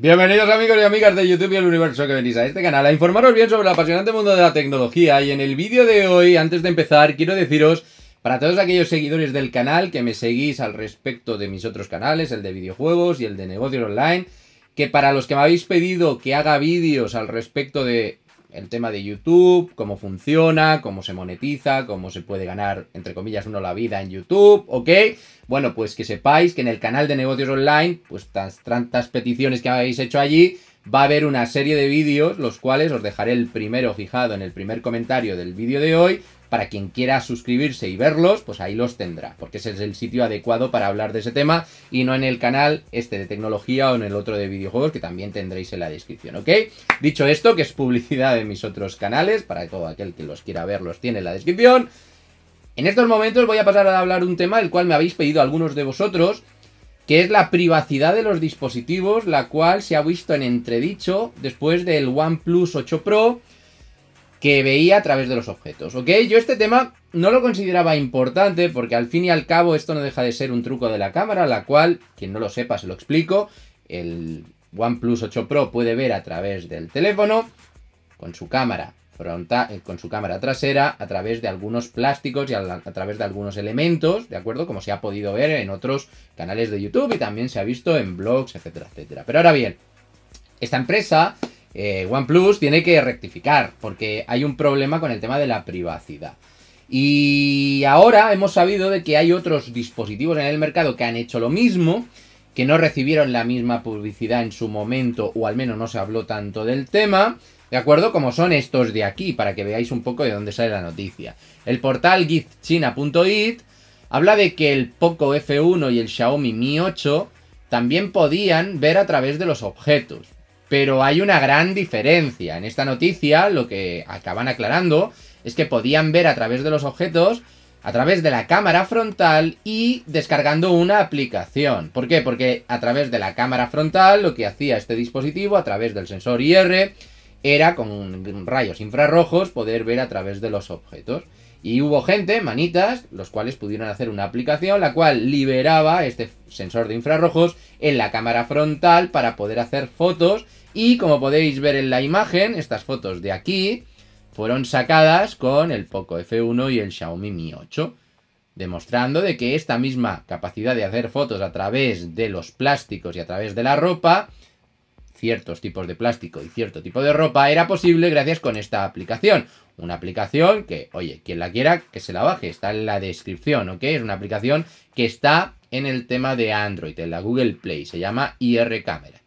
Bienvenidos amigos y amigas de YouTube y el universo que venís a este canal a informaros bien sobre el apasionante mundo de la tecnología y en el vídeo de hoy, antes de empezar, quiero deciros para todos aquellos seguidores del canal que me seguís al respecto de mis otros canales, el de videojuegos y el de negocios online, que para los que me habéis pedido que haga vídeos al respecto de el tema de YouTube, cómo funciona, cómo se monetiza, cómo se puede ganar, entre comillas, uno la vida en YouTube, ¿ok? Bueno, pues que sepáis que en el canal de negocios online, pues tantas, tantas peticiones que habéis hecho allí, va a haber una serie de vídeos, los cuales os dejaré el primero fijado en el primer comentario del vídeo de hoy, para quien quiera suscribirse y verlos, pues ahí los tendrá, porque ese es el sitio adecuado para hablar de ese tema y no en el canal este de tecnología o en el otro de videojuegos que también tendréis en la descripción, ¿ok? Dicho esto, que es publicidad de mis otros canales, para todo aquel que los quiera ver los tiene en la descripción. En estos momentos voy a pasar a hablar un tema el cual me habéis pedido algunos de vosotros, que es la privacidad de los dispositivos, la cual se ha visto en entredicho después del OnePlus 8 Pro que veía a través de los objetos, ¿ok? Yo este tema no lo consideraba importante porque al fin y al cabo esto no deja de ser un truco de la cámara, la cual, quien no lo sepa se lo explico, el OnePlus 8 Pro puede ver a través del teléfono con su cámara frontal, eh, con su cámara trasera a través de algunos plásticos y a, a, través de algunos elementos, ¿de acuerdo? Como se ha podido ver en otros canales de YouTube y también se ha visto en blogs, etcétera, etcétera. Pero ahora bien, esta empresa eh, OnePlus tiene que rectificar, porque hay un problema con el tema de la privacidad. Y ahora hemos sabido de que hay otros dispositivos en el mercado que han hecho lo mismo, que no recibieron la misma publicidad en su momento, o al menos no se habló tanto del tema, ¿de acuerdo? Como son estos de aquí, para que veáis un poco de dónde sale la noticia. El portal giftchina.it habla de que el Poco F1 y el Xiaomi Mi 8 también podían ver a través de los objetos. Pero hay una gran diferencia. En esta noticia lo que acaban aclarando es que podían ver a través de los objetos, a través de la cámara frontal y descargando una aplicación. ¿Por qué? Porque a través de la cámara frontal lo que hacía este dispositivo, a través del sensor IR, era con rayos infrarrojos poder ver a través de los objetos. Y hubo gente, manitas, los cuales pudieron hacer una aplicación la cual liberaba este sensor de infrarrojos en la cámara frontal para poder hacer fotos. Y como podéis ver en la imagen, estas fotos de aquí fueron sacadas con el Poco F1 y el Xiaomi Mi 8 demostrando de que esta misma capacidad de hacer fotos a través de los plásticos y a través de la ropa ciertos tipos de plástico y cierto tipo de ropa era posible gracias con esta aplicación. Una aplicación que, oye, quien la quiera, que se la baje, está en la descripción, ¿ok? Es una aplicación que está en el tema de Android, en la Google Play, se llama IR Camera.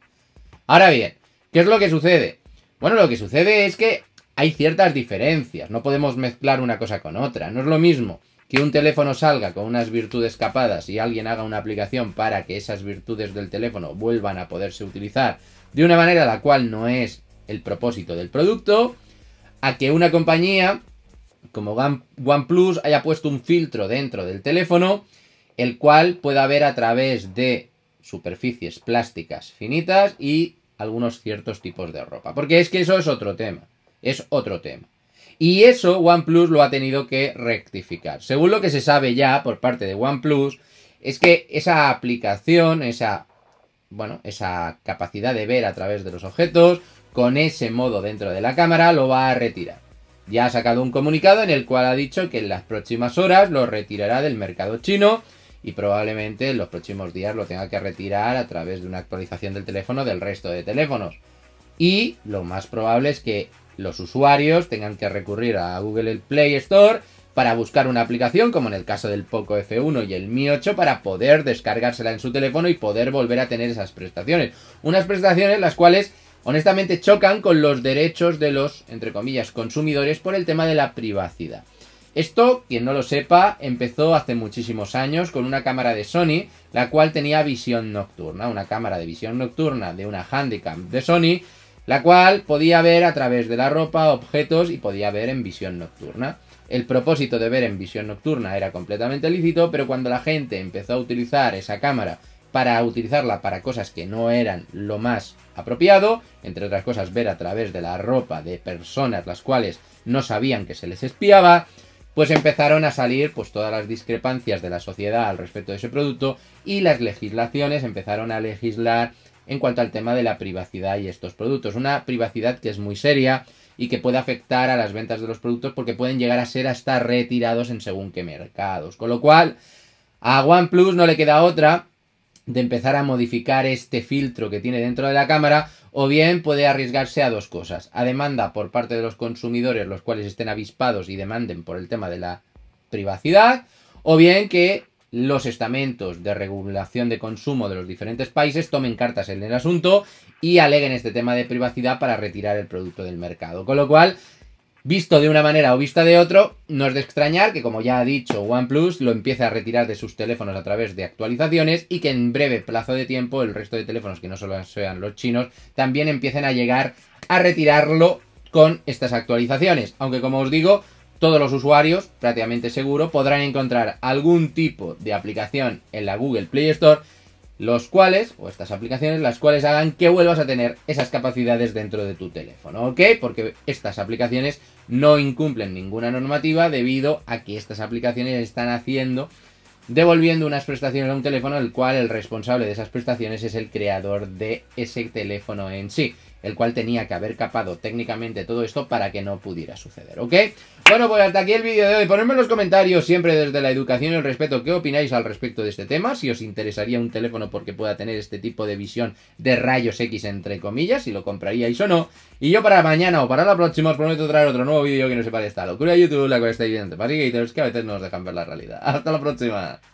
Ahora bien, ¿qué es lo que sucede? Bueno, lo que sucede es que hay ciertas diferencias, no podemos mezclar una cosa con otra, no es lo mismo que un teléfono salga con unas virtudes capadas y alguien haga una aplicación para que esas virtudes del teléfono vuelvan a poderse utilizar de una manera la cual no es el propósito del producto, a que una compañía como OnePlus haya puesto un filtro dentro del teléfono, el cual pueda ver a través de superficies plásticas finitas y algunos ciertos tipos de ropa. Porque es que eso es otro tema, es otro tema. Y eso OnePlus lo ha tenido que rectificar. Según lo que se sabe ya por parte de OnePlus, es que esa aplicación, esa bueno, esa capacidad de ver a través de los objetos, con ese modo dentro de la cámara, lo va a retirar. Ya ha sacado un comunicado en el cual ha dicho que en las próximas horas lo retirará del mercado chino y probablemente en los próximos días lo tenga que retirar a través de una actualización del teléfono del resto de teléfonos. Y lo más probable es que los usuarios tengan que recurrir a Google Play Store para buscar una aplicación, como en el caso del Poco F1 y el Mi 8, para poder descargársela en su teléfono y poder volver a tener esas prestaciones. Unas prestaciones las cuales honestamente chocan con los derechos de los, entre comillas, consumidores por el tema de la privacidad. Esto, quien no lo sepa, empezó hace muchísimos años con una cámara de Sony, la cual tenía visión nocturna, una cámara de visión nocturna de una Handicam de Sony, la cual podía ver a través de la ropa objetos y podía ver en visión nocturna. El propósito de ver en visión nocturna era completamente lícito, pero cuando la gente empezó a utilizar esa cámara para utilizarla para cosas que no eran lo más apropiado, entre otras cosas ver a través de la ropa de personas las cuales no sabían que se les espiaba, pues empezaron a salir pues todas las discrepancias de la sociedad al respecto de ese producto y las legislaciones empezaron a legislar en cuanto al tema de la privacidad y estos productos, una privacidad que es muy seria, y que puede afectar a las ventas de los productos porque pueden llegar a ser hasta retirados en según qué mercados. Con lo cual, a OnePlus no le queda otra de empezar a modificar este filtro que tiene dentro de la cámara o bien puede arriesgarse a dos cosas. A demanda por parte de los consumidores, los cuales estén avispados y demanden por el tema de la privacidad, o bien que los estamentos de regulación de consumo de los diferentes países tomen cartas en el asunto y aleguen este tema de privacidad para retirar el producto del mercado. Con lo cual, visto de una manera o vista de otro, no es de extrañar que, como ya ha dicho OnePlus, lo empiece a retirar de sus teléfonos a través de actualizaciones y que en breve plazo de tiempo el resto de teléfonos, que no solo sean los chinos, también empiecen a llegar a retirarlo con estas actualizaciones. Aunque como os digo, todos los usuarios, prácticamente seguro, podrán encontrar algún tipo de aplicación en la Google Play Store, los cuales, o estas aplicaciones, las cuales hagan que vuelvas a tener esas capacidades dentro de tu teléfono, ¿ok? Porque estas aplicaciones no incumplen ninguna normativa debido a que estas aplicaciones están haciendo devolviendo unas prestaciones a un teléfono, el cual el responsable de esas prestaciones es el creador de ese teléfono en sí el cual tenía que haber capado técnicamente todo esto para que no pudiera suceder, ¿ok? Bueno, pues hasta aquí el vídeo de hoy. Ponedme en los comentarios siempre desde la educación y el respeto qué opináis al respecto de este tema, si os interesaría un teléfono porque pueda tener este tipo de visión de rayos X entre comillas, si lo compraríais o no. Y yo para mañana o para la próxima os prometo traer otro nuevo vídeo que no sepa a esta locura de YouTube, la cual está viendo para que a veces no nos dejan ver la realidad. Hasta la próxima.